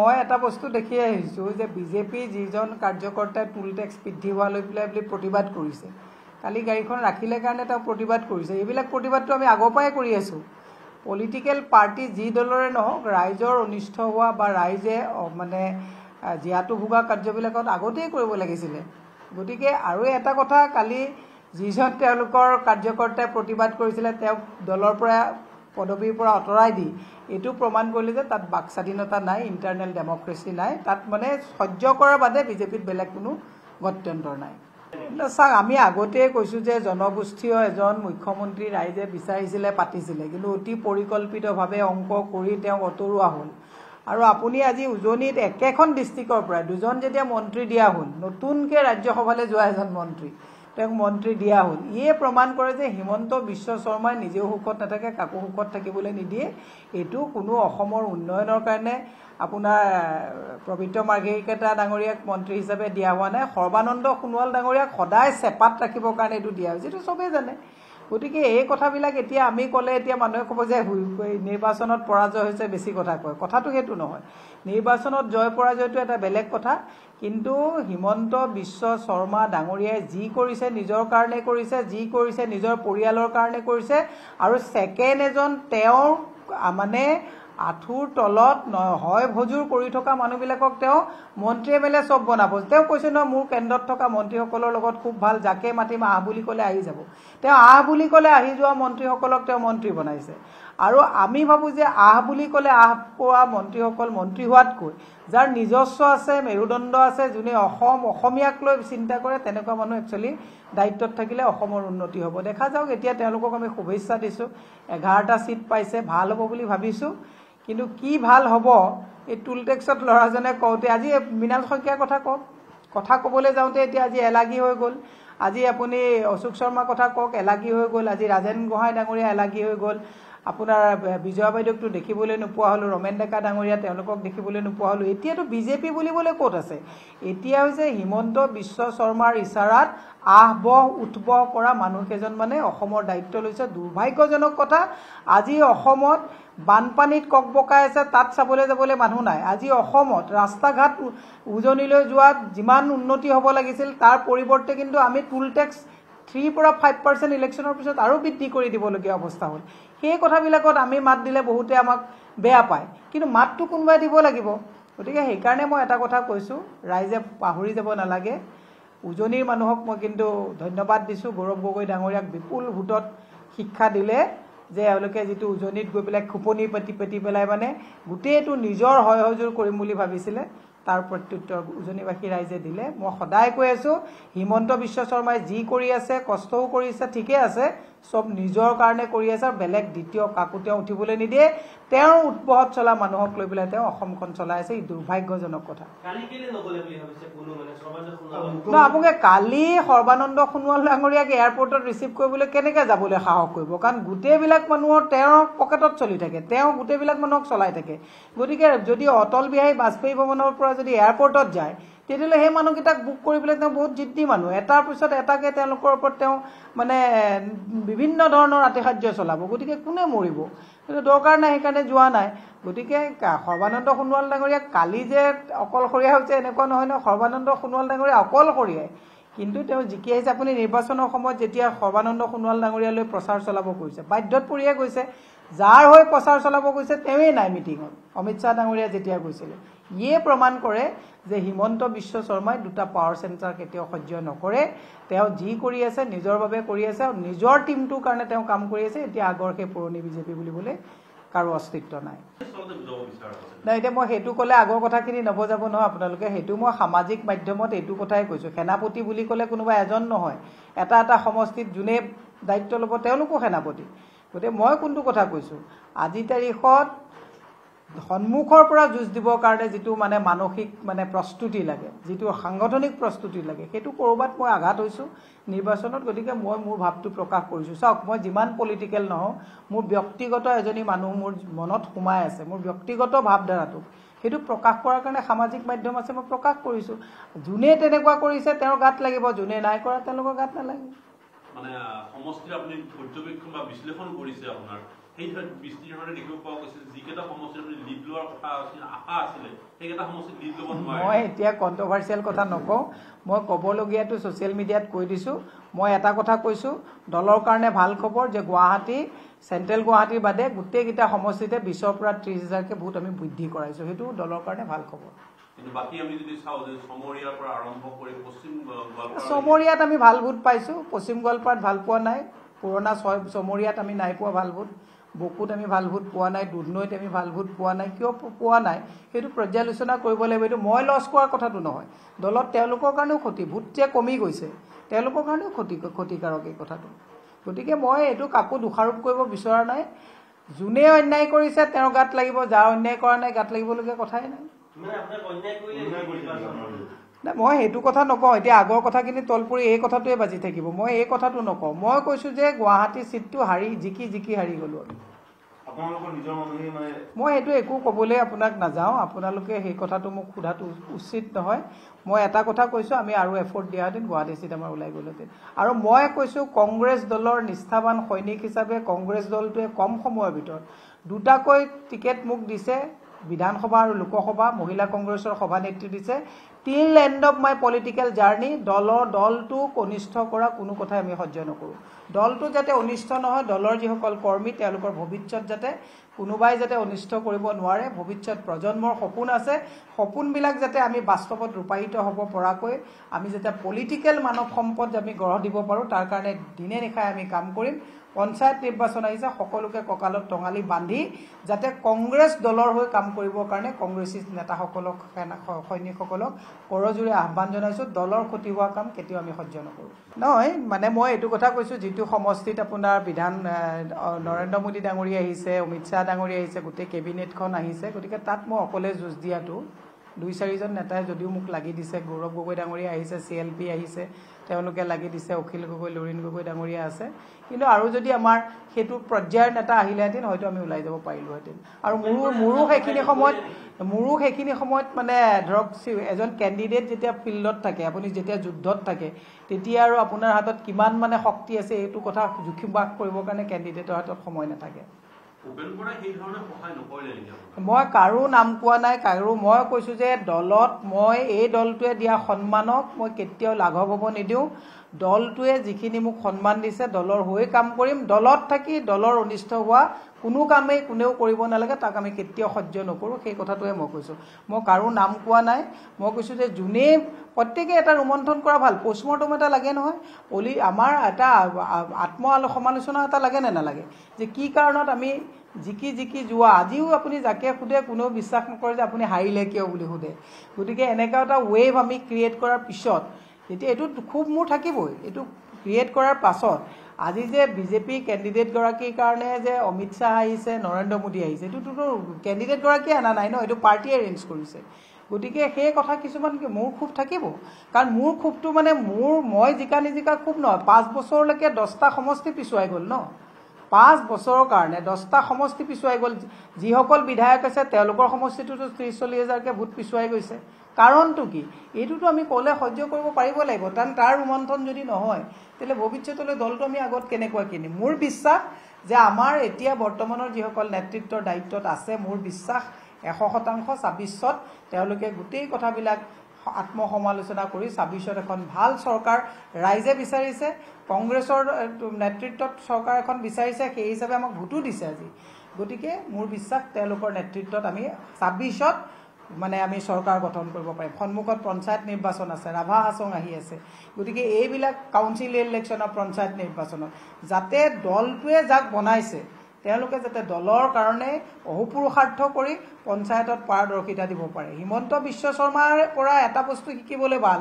মই এটা বস্তু দেখি আহিছোঁ যে বিজেপি যিজন কাৰ্যকৰ্তাই টুল টেক্স বৃদ্ধি হোৱা লৈ পেলাই বুলি প্ৰতিবাদ কৰিছে কালি গাড়ীখন ৰাখিলে কাৰণে তেওঁ প্ৰতিবাদ কৰিছে এইবিলাক প্ৰতিবাদটো আমি আগৰ পৰাই কৰি আছোঁ পলিটিকেল পাৰ্টি যি দলৰে নহওক ৰাইজৰ অনিষ্ট হোৱা বা ৰাইজে মানে জীয়াটো ভোগা কাৰ্যবিলাকত আগতেই কৰিব লাগিছিলে গতিকে আৰু এটা কথা কালি যিজন তেওঁলোকৰ কাৰ্যকৰ্তাই প্ৰতিবাদ কৰিছিলে তেওঁক দলৰ পৰা পদবীৰ পৰা আঁতৰাই দি এইটো প্ৰমাণ কৰিলে যে তাত বাক স্বাধীনতা নাই ইণ্টাৰনেল ডেম'ক্ৰেচি নাই তাত মানে সহ্য কৰাৰ বাদে বিজেপিত বেলেগ কোনো গত্যন্তৰ নাই চাওক আমি আগতেই কৈছোঁ যে জনগোষ্ঠীয় এজন মুখ্যমন্ত্ৰী ৰাইজে বিচাৰিছিলে পাতিছিলে কিন্তু অতি পৰিকল্পিতভাৱে অংক কৰি তেওঁক আঁতৰোৱা হ'ল আৰু আপুনি আজি উজনিত একেখন ডিষ্ট্ৰিক্টৰ পৰা দুজন যেতিয়া মন্ত্ৰী দিয়া হ'ল নতুনকৈ ৰাজ্যসভালৈ যোৱা এজন মন্ত্ৰী তেওঁক মন্ত্ৰী দিয়া হ'ল ইয়ে প্ৰমাণ কৰে যে হিমন্ত বিশ্ব শৰ্মাই নিজেও সুখত নাথাকে কাকো সুখত থাকিবলৈ নিদিয়ে এইটো কোনো অসমৰ উন্নয়নৰ কাৰণে আপোনাৰ পবিত্ৰ মাৰ্ঘেৰিকেটা ডাঙৰীয়াক মন্ত্ৰী হিচাপে দিয়া হোৱা নাই সৰ্বানন্দ সোণোৱাল ডাঙৰীয়াক সদায় চেপাত ৰাখিবৰ কাৰণে এইটো দিয়া হৈছে এইটো চবেই জানে গতিকে এই কথাবিলাক এতিয়া আমি ক'লে এতিয়া মানুহে ক'ব যে নিৰ্বাচনত পৰাজয় হৈছে বেছি কথা কয় কথাটো সেইটো নহয় নিৰ্বাচনত জয় পৰাজয়টো এটা বেলেগ কথা কিন্তু হিমন্ত বিশ্ব শৰ্মা ডাঙৰীয়াই যি কৰিছে নিজৰ কাৰণে কৰিছে যি কৰিছে নিজৰ পৰিয়ালৰ কাৰণে কৰিছে আৰু ছেকেণ্ড এজন তেওঁৰ মানে আঁঠুৰ তলত হয় ভজুৰ কৰি থকা মানুহবিলাকক তেওঁ মন্ত্ৰীয়ে মেলে চব বনাব তেওঁ কৈছে নহয় মোৰ কেন্দ্ৰত থকা মন্ত্ৰীসকলৰ লগত খুব ভাল যাকে মাতিম আহ বুলি ক'লে আহি যাব তেওঁ আহ বুলি ক'লে আহি যোৱা মন্ত্ৰীসকলক তেওঁ মন্ত্ৰী বনাইছে আৰু আমি ভাবোঁ যে আহ বুলি ক'লে আহ পোৱা মন্ত্ৰীসকল মন্ত্ৰী হোৱাতকৈ যাৰ নিজস্ব আছে মেৰুদণ্ড আছে যোনে অসম অসমীয়াক লৈ চিন্তা কৰে তেনেকুৱা মানুহ একচুৱেলি দায়িত্বত থাকিলে অসমৰ উন্নতি হ'ব দেখা যাওক এতিয়া তেওঁলোকক আমি শুভেচ্ছা দিছোঁ এঘাৰটা ছিট পাইছে ভাল হ'ব বুলি ভাবিছোঁ কিন্তু কি ভাল হ'ব এই টুল টেক্সত ল'ৰাজনে কওঁতে আজি মৃণাল শইকীয়াৰ কথা কওক কথা ক'বলৈ যাওঁতে এতিয়া আজি এলাগি হৈ গ'ল আজি আপুনি অশোক শৰ্মাৰ কথা কওক এলাগি হৈ গ'ল আজি ৰাজেন গোহাঁই ডাঙৰীয়া এলাগি হৈ গ'ল আপোনাৰ বিজয়া বাইদেউকটো দেখিবলৈ নোপোৱা হ'লোঁ ৰমেন ডেকা ডাঙৰীয়া তেওঁলোকক দেখিবলৈ নোপোৱা হ'লোঁ এতিয়াতো বিজেপি বুলিবলৈ ক'ত আছে এতিয়া হৈছে হিমন্ত বিশ্ব শৰ্মাৰ ইচাৰাত আহ বহ উঠবহ কৰা মানুহকেইজনমানে অসমৰ দায়িত্ব লৈছে দুৰ্ভাগ্যজনক কথা আজি অসমত বানপানীত কক বকাই আছে তাত চাবলৈ যাবলৈ মানুহ নাই আজি অসমত ৰাস্তা ঘাট উজনিলৈ যোৱাত যিমান উন্নতি হ'ব লাগিছিল তাৰ পৰিৱৰ্তে কিন্তু আমি টুল টেক্স থ্ৰীৰ পৰা ফাইভ পাৰ্চেণ্ট ইলেকশ্যনৰ পিছত আৰু বৃদ্ধি কৰি দিবলগীয়া অৱস্থা হ'ল সেই কথাবিলাকত আমি মাত দিলে বহুতে আমাক বেয়া পায় কিন্তু মাতটো কোনোবাই দিব লাগিব গতিকে সেইকাৰণে মই এটা কথা কৈছোঁ ৰাইজে পাহৰি যাব নালাগে উজনিৰ মানুহক মই কিন্তু ধন্যবাদ দিছোঁ গৌৰৱ গগৈ ডাঙৰীয়াক বিপুল সোঁতত শিক্ষা দিলে যে এওঁলোকে যিটো উজনিত গৈ পেলাই খোপনি পাতি পাতি পেলাই মানে গোটেইটো নিজৰ হয় সযোৰ কৰিম বুলি ভাবিছিলে তাৰ প্ৰত্যুত্তৰ উজনিবাসী ৰাইজে দিলে মই সদায় কৈ আছোঁ হিমন্ত বিশ্ব শৰ্মাই যি কৰি আছে কষ্টও কৰিছে ঠিকেই আছে সব নিজৰ কাৰণে কৰি আছে বেলেগ দ্বিতীয় কাকো তেওঁ উঠিবলৈ নিদিয়ে তেওঁ উদ্ভৱ চলা মানুহক লৈ পেলাই তেওঁ অসমখন চলাই আছে ই দুৰ্ভাগ্যজনক কথা ন আপোনালোকে কালি সৰ্বানন্দ সোণোৱাল ডাঙৰীয়াক এয়াৰপৰ্টত ৰিচিভ কৰিবলৈ কেনেকৈ যাবলৈ সাহস কৰিব কাৰণ গোটেইবিলাক মানুহৰ তেওঁৰ পকেটত চলি থাকে তেওঁ গোটেইবিলাক মানুহক চলাই থাকে গতিকে যদি অটল বিহাৰী বাজপেয়ী ভৱনৰ পৰা যদি এয়াৰপৰ্টত যায় তেতিয়াহ'লে সেই মানুহকেইটাক বুক কৰিবলৈ তেওঁ বহুত জিদ্দি মানুহ এটাৰ পিছত এটাকে তেওঁলোকৰ ওপৰত তেওঁ মানে বিভিন্ন ধৰণৰ আতিসাহ্য চলাব গতিকে কোনে মৰিব কিন্তু দৰকাৰ নাই সেইকাৰণে যোৱা নাই গতিকে সৰ্বানন্দ সোণোৱাল ডাঙৰীয়া কালি যে অকলশৰীয়া হৈছে এনেকুৱা নহয় নহয় সৰ্বানন্দ সোণোৱাল ডাঙৰীয়া অকলশৰীয়াই কিন্তু তেওঁ জিকি আহিছে আপুনি নিৰ্বাচনৰ সময়ত যেতিয়া সৰ্বানন্দ সোণোৱাল ডাঙৰীয়ালৈ প্ৰচাৰ চলাব কৈছে বাধ্যত পৰিয়ে গৈছে যাৰ হৈ প্ৰচাৰ চলাব গৈছে তেওঁৱেই নাই মিটিঙত অমিত শ্বাহ ডাঙৰীয়া যেতিয়া গৈছিলে ইয়ে প্ৰমাণ কৰে যে হিমন্ত বিশ্ব শৰ্মাই দুটা পাৱাৰ চেণ্টাৰ কেতিয়াও সহ্য নকৰে তেওঁ যি কৰি আছে নিজৰ বাবে কৰি আছে আৰু নিজৰ টীমটোৰ কাৰণে তেওঁ কাম কৰি আছে এতিয়া আগৰ সেই পুৰণি বিজেপি বুলিবলৈ কাৰো অস্তিত্ব নাই নাই এতিয়া মই সেইটো ক'লে আগৰ কথাখিনি নবজাব নহয় আপোনালোকে সেইটো মই সামাজিক মাধ্যমত এইটো কথাই কৈছোঁ সেনাপতি বুলি ক'লে কোনোবা এজন নহয় এটা এটা সমষ্টিত যোনে দায়িত্ব ল'ব তেওঁলোকো সেনাপতি গতিকে মই কোনটো কথা কৈছোঁ আজিৰ তাৰিখত সন্মুখৰ পৰা যুঁজ দিবৰ কাৰণে যিটো মানে মানসিক মানে প্ৰস্তুতি লাগে যিটো সাংগঠনিক প্ৰস্তুতি লাগে সেইটো ক'ৰবাত মই আঘাত হৈছোঁ নিৰ্বাচনত গতিকে মই মোৰ ভাৱটো প্ৰকাশ কৰিছোঁ চাওক মই যিমান পলিটিকেল নহওঁ মোৰ ব্যক্তিগত এজনী মানুহ মোৰ মনত সোমাই আছে মোৰ ব্যক্তিগত ভাৱধাৰাটোক সেইটো প্ৰকাশ কৰাৰ কাৰণে সামাজিক মাধ্যম আছে মই প্ৰকাশ কৰিছোঁ যোনে তেনেকুৱা কৰিছে তেওঁৰ গাত লাগিব যোনে নাই কৰা তেওঁলোকৰ গাত নালাগে সেই বিশ তিনিখনে দেখিব পৰা গৈছিল যিকেইটা সমষ্টিত আপুনি লিড লোৱাৰ কথা আছিল আশা আছিলে সেইকেইটা সমষ্টিত লিড ল'ব নোৱাৰে মই এতিয়া কণ্ট্ৰভাৰ্চিয়েল কথা নকওঁ মই ক'বলগীয়াটো ছ'চিয়েল মিডিয়াত কৈ দিছোঁ মই এটা কথা কৈছোঁ দলৰ কাৰণে ভাল খবৰ যে গুৱাহাটী চেণ্ট্ৰেল গুৱাহাটীৰ বাদে গোটেইকেইটা সমষ্টিতে বিছৰ পৰা ত্ৰিছ হাজাৰকে ভোট আমি বৃদ্ধি কৰাইছোঁ সেইটো দলৰ কাৰণে ভাল খবৰ যদি চাওঁ যে চমৰীয়াৰ পৰা আৰম্ভ কৰি পশ্চিম চমৰীয়াত আমি ভাল ভোট পাইছোঁ পশ্চিম গোৱালপাৰাত ভাল পোৱা নাই পুৰণা চমৰীয়াত আমি নাই পোৱা ভাল ভোট বকুত আমি ভাল ভোট পোৱা নাই দুধনৈত আমি ভাল ভোট পোৱা নাই কিয় পোৱা নাই সেইটো পৰ্যালোচনা কৰিব লাগিব এইটো মই লছ কৰা কথাটো নহয় দলত তেওঁলোকৰ কাৰণেও ক্ষতি ভোট যে কমি গৈছে তেওঁলোকৰ কাৰণেও ক্ষতি ক্ষতিকাৰক এই কথাটো গতিকে মই এইটো কাকো দোষাৰোপ কৰিব বিচৰা নাই যোনে অন্যায় কৰিছে তেওঁৰ গাত লাগিব যাৰ অন্যায় কৰা নাই গাত লাগিবলগীয়া কথাই নাই নাই মই সেইটো কথা নকওঁ এতিয়া আগৰ কথাখিনি তলপুৰি এই কথাটোৱে বাজি থাকিব মই এই কথাটো নকওঁ মই কৈছোঁ যে গুৱাহাটী ছিটটো হাৰি জিকি জিকি হাৰি গ'লো আমি মই সেইটো একো ক'বলৈ আপোনাক নাযাওঁ আপোনালোকে সেই কথাটো মোক সোধাটো উচিত নহয় মই এটা কথা কৈছোঁ আমি আৰু এফৰ্ট দিয়াহেঁতেন গুৱাহাটী ছিট আমাৰ ওলাই গ'লহেঁতেন আৰু মই কৈছোঁ কংগ্ৰেছ দলৰ নিষ্ঠাবান সৈনিক হিচাপে কংগ্ৰেছ দলটোৱে কম সময়ৰ ভিতৰত দুটাকৈ টিকেট মোক দিছে বিধানসভা আৰু লোকসভা মহিলা কংগ্ৰেছৰ সভানেত্ৰী দিছে till end of my political journey দলৰ দলটো কনিষ্ঠ কৰা কোনো কথাই আমি সহ্য নকৰোঁ দলটো যাতে অনিষ্ট নহয় দলৰ যিসকল কৰ্মী তেওঁলোকৰ ভৱিষ্যত যাতে কোনোবাই যাতে অনিষ্ট কৰিব নোৱাৰে ভৱিষ্যত প্ৰজন্মৰ সপোন আছে সপোনবিলাক যাতে আমি বাস্তৱত ৰূপায়িত হ'ব পৰাকৈ আমি যাতে পলিটিকেল মানৱ সম্পদ আমি গঢ় দিব পাৰোঁ তাৰ কাৰণে দিনে নিশাই আমি কাম কৰিম পঞ্চায়ত নিৰ্বাচন আহিছে সকলোকে কঁকালত টঙালি বান্ধি যাতে কংগ্ৰেছ দলৰ হৈ কাম কৰিবৰ কাৰণে কংগ্ৰেছী নেতাসকলক সেনা সৈনিকসকলক কৰজোৰে আহ্বান জনাইছোঁ দলৰ ক্ষতি হোৱা কাম কেতিয়াও আমি সহ্য নকৰোঁ নহয় মানে মই এইটো কথা কৈছোঁ যিটো প্ৰতিটো সমষ্টিত আপোনাৰ বিধান নৰেন্দ্ৰ মোদী ডাঙৰী আহিছে অমিত শ্বাহ ডাঙৰী আহিছে গোটেই কেবিনেটখন আহিছে গতিকে তাত মই অকলে যুঁজ দিয়াটো দুই চাৰিজন নেতাই যদিও মোক লাগি দিছে গৌৰৱ গগৈ ডাঙৰীয়া আহিছে চি এল পি আহিছে তেওঁলোকে লাগি দিছে অখিল গগৈ লুৰীণ গগৈ ডাঙৰীয়া আছে কিন্তু আৰু যদি আমাৰ সেইটো পৰ্যায়ৰ নেতা আহিলেহেঁতেন হয়তো আমি ওলাই যাব পাৰিলোহেঁতেন আৰু মোৰো মোৰো সেইখিনি সময়ত মোৰো সেইখিনি সময়ত মানে ধৰক এজন কেণ্ডিডেট যেতিয়া ফিল্ডত থাকে আপুনি যেতিয়া যুদ্ধত থাকে তেতিয়া আৰু আপোনাৰ হাতত কিমান মানে শক্তি আছে এইটো কথা বাস কৰিবৰ কাৰণে কেণ্ডিডেটৰ হাতত সময় নাথাকে মই কাৰো নাম কোৱা নাই কাৰো মই কৈছোঁ যে দলত মই এই দলটোৱে দিয়া সন্মানক মই কেতিয়াও লাঘৱ হ'ব নিদিওঁ দলটোৱে যিখিনি মোক সন্মান দিছে দলৰ হৈ কাম কৰিম দলত থাকি দলৰ অনিষ্ট হোৱা কোনো কামেই কোনেও কৰিব নালাগে তাক আমি কেতিয়াও সহ্য নকৰোঁ সেই কথাটোৱে মই কৈছোঁ মই কাৰো নাম কোৱা নাই মই কৈছোঁ যে যোনেই প্ৰত্যেকেই এটা ৰোমন্থন কৰা ভাল পষ্টমৰ্টম এটা লাগে নহয় অলি আমাৰ এটা আত্ম আলো সমালোচনা এটা লাগে নে নালাগে যে কি কাৰণত আমি জিকি জিকি যোৱা আজিও আপুনি যাকে সোধে কোনেও বিশ্বাস নকৰে যে আপুনি হাৰিলে কিয় বুলি সোধে গতিকে এনেকুৱা এটা ৱেভ আমি ক্ৰিয়েট কৰাৰ পিছত তেতিয়া এইটো খুব মোৰ থাকিবই এইটো ক্ৰিয়েট কৰাৰ পাছত আজি যে বিজেপি কেণ্ডিডেটগৰাকীৰ কাৰণে যে অমিত শ্বাহ আহিছে নৰেন্দ্ৰ মোদী আহিছে এইটোতো কেণ্ডিডেটগৰাকীয়ে অনা নাই ন এইটো পাৰ্টীয়ে এৰেঞ্জ কৰিছে গতিকে সেই কথা কিছুমান মোৰ ক্ষোভ থাকিব কাৰণ মোৰ ক্ষোভটো মানে মোৰ মই জিকা নিজিকা ক্ষোভ নহয় পাঁচ বছৰলৈকে দহটা সমষ্টি পিছুৱাই গ'ল ন পাঁচ বছৰৰ কাৰণে দহটা সমষ্টি পিছুৱাই গ'ল যিসকল বিধায়ক আছে তেওঁলোকৰ সমষ্টিটোতো ত্ৰিছ চল্লিছ হাজাৰকৈ ভোট পিছুৱাই গৈছে কাৰণটো কি এইটোতো আমি ক'লে সহ্য কৰিব পাৰিব লাগিব কাৰণ তাৰ ৰোমন্থন যদি নহয় তেতিয়াহ'লে ভৱিষ্যতলৈ দলটো আমি আগত কেনেকুৱা কিনিম মোৰ বিশ্বাস যে আমাৰ এতিয়া বৰ্তমানৰ যিসকল নেতৃত্বৰ দায়িত্বত আছে মোৰ বিশ্বাস এশ শতাংশ ছাব্বিছত তেওঁলোকে গোটেই কথাবিলাক আত্মসমালোচনা কৰি ছাব্বিছত এখন ভাল চৰকাৰ ৰাইজে বিচাৰিছে কংগ্ৰেছৰ নেতৃত্বত চৰকাৰ এখন বিচাৰিছে সেই হিচাপে আমাক ভোটো দিছে আজি গতিকে মোৰ বিশ্বাস তেওঁলোকৰ নেতৃত্বত আমি ছাব্বিছত মানে আমি চৰকাৰ গঠন কৰিব পাৰিম সন্মুখত পঞ্চায়ত নিৰ্বাচন আছে ৰাভা হাছং আহি আছে গতিকে এইবিলাক কাউঞ্চিল ইলেকশ্যনত পঞ্চায়ত নিৰ্বাচনত যাতে দলটোৱে যাক বনাইছে তেওঁলোকে যাতে দলৰ কাৰণে অহোপুৰুষাৰ্থ কৰি পঞ্চায়তত পাৰদৰ্শিতা দিব পাৰে হিমন্ত বিশ্ব শৰ্মাৰ পৰা এটা বস্তু শিকিবলৈ ভাল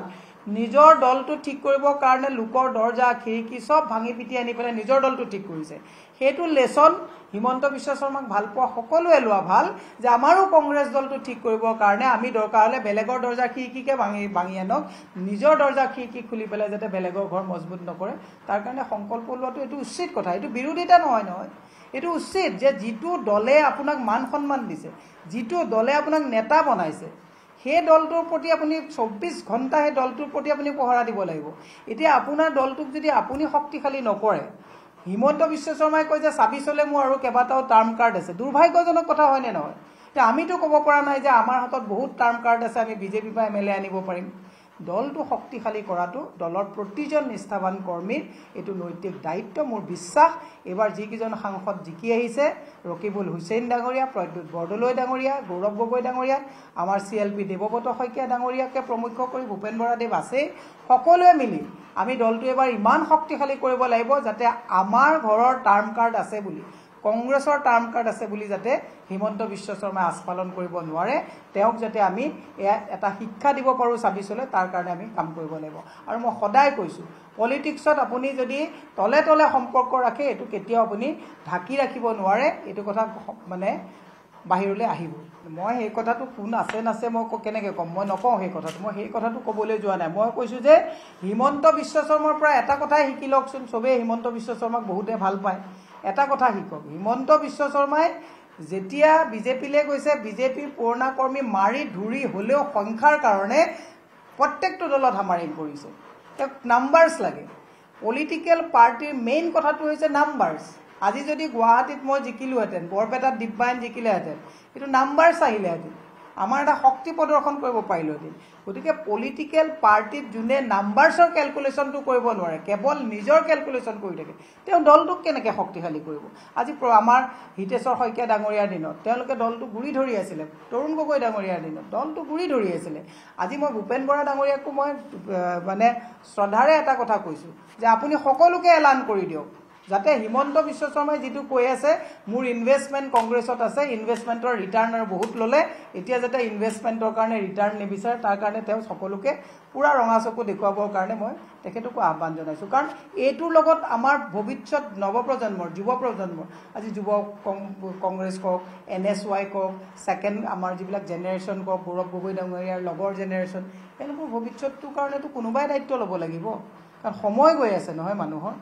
নিজৰ দলটো ঠিক কৰিবৰ কাৰণে লোকৰ দৰ্জা খিৰিকী চব ভাঙি পিটি আনি পেলাই নিজৰ দলটো ঠিক কৰিছে সেইটো লেচন হিমন্ত বিশ্ব শৰ্মাক ভাল পোৱা সকলোৱে লোৱা ভাল যে আমাৰো কংগ্ৰেছ দলটো ঠিক কৰিবৰ কাৰণে আমি দৰকাৰ হ'লে বেলেগৰ দৰ্জা খিৰিকীকে ভাঙি ভাঙি আনক নিজৰ দৰ্জা খিৰিকী খুলি পেলাই যাতে বেলেগৰ ঘৰ মজবুত নকৰে তাৰ কাৰণে সংকল্প লোৱাটো এইটো উচিত কথা এইটো বিৰোধিতা নহয় নহয় এইটো উচিত যে যিটো দলে আপোনাক মান সন্মান দিছে যিটো দলে আপোনাক নেতা বনাইছে সেই দলটোৰ প্ৰতি আপুনি চৌব্বিছ ঘণ্টা সেই দলটোৰ প্ৰতি আপুনি পহৰা দিব লাগিব এতিয়া আপোনাৰ দলটোক যদি আপুনি শক্তিশালী নকৰে হিমন্ত বিশ্ব শৰ্মাই কয় যে ছাব্বিছলৈ মোৰ আৰু কেইবাটাও টাৰ্ম কাৰ্ড আছে দুৰ্ভাগ্যজনক কথা হয় নে নহয় এতিয়া আমিতো ক'ব পৰা নাই যে আমাৰ হাতত বহুত টাৰ্ম কাৰ্ড আছে আমি বিজেপিৰ পৰা এম এল এ আনিব পাৰিম দলটো শক্তিশালী কৰাটো দলৰ প্ৰতিজন নিষ্ঠাবান কৰ্মীৰ এইটো নৈতিক দায়িত্ব মোৰ বিশ্বাস এইবাৰ যিকেইজন সাংসদ জিকি আহিছে ৰকিবুল হুছেইন ডাঙৰীয়া প্ৰদ্যুৎ বৰদলৈ ডাঙৰীয়া গৌৰৱ গগৈ ডাঙৰীয়া আমাৰ C L P Debabrata Saikia ডাঙৰীয়াকে প্ৰমুখ্য কৰি ভূপেন বৰাদেৱ আছেই সকলোৱে মিলি আমি দলটো এইবাৰ ইমান শক্তিশালী কৰিব লাগিব যাতে আমাৰ ঘৰৰ টাৰ্ম কাৰ্ড আছে বুলি কংগ্ৰেছৰ টাৰ্ম কাৰ্ড আছে বুলি যাতে হিমন্ত বিশ্ব শৰ্মাই আস্ফালন কৰিব নোৱাৰে তেওঁক যাতে আমি এটা শিক্ষা দিব পাৰোঁ ছাব্বিছলৈ তাৰ কাৰণে আমি কাম কৰিব লাগিব আৰু মই সদায় কৈছোঁ পলিটিক্সত আপুনি যদি তলে তলে সম্পৰ্ক ৰাখে এইটো কেতিয়াও আপুনি ঢাকি ৰাখিব নোৱাৰে এইটো কথা মানে বাহিৰলৈ আহিব মই সেই কথাটো কোন আছে নাছে মই কেনেকৈ ক'ম মই নকওঁ সেই কথাটো মই সেই কথাটো ক'বলৈ যোৱা নাই মই কৈছোঁ যে হিমন্ত বিশ্ব শৰ্মাৰ পৰা এটা কথাই শিকি লওকচোন চবেই হিমন্ত বিশ্ব শৰ্মাক বহুতে ভাল পায় এটা কথা শিকক হিমন্ত বিশ্ব শৰ্মাই যেতিয়া বিজেপিলৈ গৈছে বিজেপিৰ পুৰণা কৰ্মী মাৰি ধৰি হ'লেও সংখ্যাৰ কাৰণে প্ৰত্যেকটো দলত সামাৰি পৰিছে তেওঁক নাম্বাৰ্ছ লাগে পলিটিকেল পাৰ্টিৰ মেইন কথাটো হৈছে নাম্বাৰ্ছ আজি যদি গুৱাহাটীত মই জিকিলোহেঁতেন বৰপেটাত দিব্যায়ন জিকিলেহেঁতেন কিন্তু নাম্বাৰ্ছ আহিলেহেঁতেন আমাৰ এটা শক্তি প্ৰদৰ্শন কৰিব পাৰিলোহেঁতেন গতিকে পলিটিকেল পাৰ্টিত যোনে নাম্বাৰ্ছৰ কেলকুলেশ্যনটো কৰিব নোৱাৰে কেৱল নিজৰ কেলকুলেশ্যন কৰি থাকে তেওঁ দলটোক কেনেকৈ শক্তিশালী কৰিব আজি আমাৰ হিতেশ্বৰ শইকীয়া ডাঙৰীয়াৰ দিনত তেওঁলোকে দলটো গুৰি ধৰি আছিলে তৰুণ গগৈ ডাঙৰীয়াৰ দিনত দলটো গুৰি ধৰি আছিলে আজি মই ভূপেন বৰা ডাঙৰীয়াকো মই মানে শ্ৰদ্ধাৰে এটা কথা কৈছোঁ যে আপুনি সকলোকে এলান কৰি দিয়ক যাতে হিমন্ত বিশ্ব শৰ্মাই যিটো কৈ আছে মোৰ ইনভেষ্টমেণ্ট কংগ্ৰেছত আছে ইনভেষ্টমেণ্টৰ ৰিটাৰ্ণ আৰু বহুত ল'লে এতিয়া যাতে ইনভেষ্টমেণ্টৰ কাৰণে ৰিটাৰ্ণ নিবিচাৰে তাৰ কাৰণে তেওঁ সকলোকে পূৰা ৰঙা চকু দেখুৱাবৰ কাৰণে মই তেখেতকো আহ্বান জনাইছোঁ কাৰণ এইটোৰ লগত আমাৰ ভৱিষ্যত নৱপ্ৰজন্মৰ যুৱ প্ৰজন্মৰ আজি যুৱ কংগ্ৰেছ কওক এন এছ ৱাই কওক ছেকেণ্ড আমাৰ যিবিলাক জেনেৰেশ্যন কওক গৌৰৱ গগৈ ডাঙৰীয়াৰ লগৰ জেনেৰেশ্যন এনেকুৱা ভৱিষ্যতটোৰ কাৰণেতো কোনোবাই দায়িত্ব ল'ব লাগিব কাৰণ সময় গৈ আছে নহয় মানুহৰ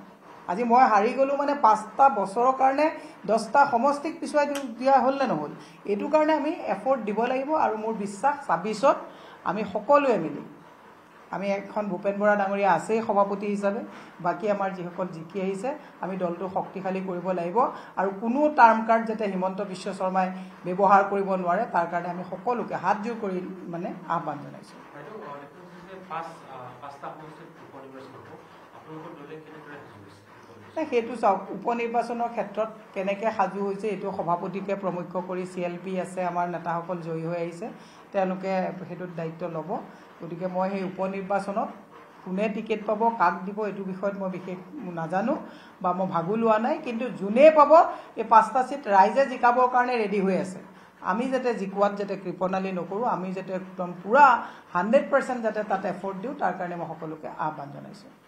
আজি মই হাৰি গ'লোঁ মানে পাঁচটা বছৰৰ কাৰণে দহটা সমষ্টিক পিছুৱাই দিয়া হ'ল নে নহ'ল এইটো কাৰণে আমি এফৰ্ট দিব লাগিব আৰু মোৰ বিশ্বাস ছাব্বিছত আমি সকলোৱে মিলি আমি এখন ভূপেন বৰা ডাঙৰীয়া আছেই সভাপতি হিচাপে বাকী আমাৰ যিসকল জিকি আহিছে আমি দলটো শক্তিশালী কৰিব লাগিব আৰু কোনো টাৰ্ম কাৰ্ড যাতে হিমন্ত বিশ্ব শৰ্মাই ব্যৱহাৰ কৰিব নোৱাৰে তাৰ কাৰণে আমি সকলোকে হাতযোৰ কৰি মানে আহ্বান জনাইছোঁ সেইটো চাওক উপ নিৰ্বাচনৰ ক্ষেত্ৰত কেনেকৈ সাজু হৈছে এইটো সভাপতিকে প্ৰমুখ্য কৰি চি এল পি আছে আমাৰ নেতাসকল জয়ী হৈ আহিছে তেওঁলোকে সেইটোত দায়িত্ব ল'ব গতিকে মই সেই উপ নিৰ্বাচনত কোনে টিকেট পাব কাক দিব এইটো বিষয়ত মই বিশেষ নাজানো বা মই ভাগো লোৱা নাই কিন্তু যোনেই পাব এই পাঁচটা চিট ৰাইজে জিকাবৰ কাৰণে ৰেডি হৈ আছে আমি যাতে জিকোৱাত যাতে কৃপণালী নকৰোঁ আমি যাতে একদম পূৰা হাণ্ড্ৰেড পাৰ্চেণ্ট যাতে তাত এফৰ্ট দিওঁ তাৰ কাৰণে মই সকলোকে আহ্বান জনাইছোঁ